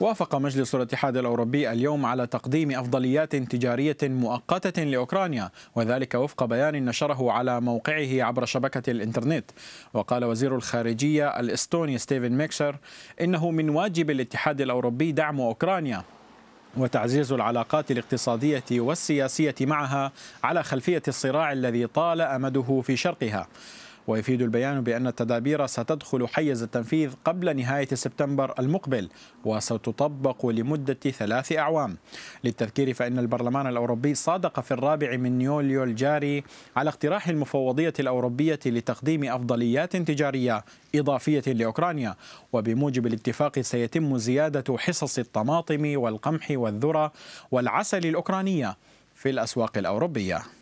وافق مجلس الاتحاد الأوروبي اليوم على تقديم أفضليات تجارية مؤقتة لأوكرانيا وذلك وفق بيان نشره على موقعه عبر شبكة الإنترنت وقال وزير الخارجية الإستوني ستيفن ميكشر إنه من واجب الاتحاد الأوروبي دعم أوكرانيا وتعزيز العلاقات الاقتصادية والسياسية معها على خلفية الصراع الذي طال أمده في شرقها ويفيد البيان بأن التدابير ستدخل حيز التنفيذ قبل نهاية سبتمبر المقبل وستطبق لمدة ثلاث أعوام للتذكير فإن البرلمان الأوروبي صادق في الرابع من يوليو الجاري على اقتراح المفوضية الأوروبية لتقديم أفضليات تجارية إضافية لأوكرانيا وبموجب الاتفاق سيتم زيادة حصص الطماطم والقمح والذرة والعسل الأوكرانية في الأسواق الأوروبية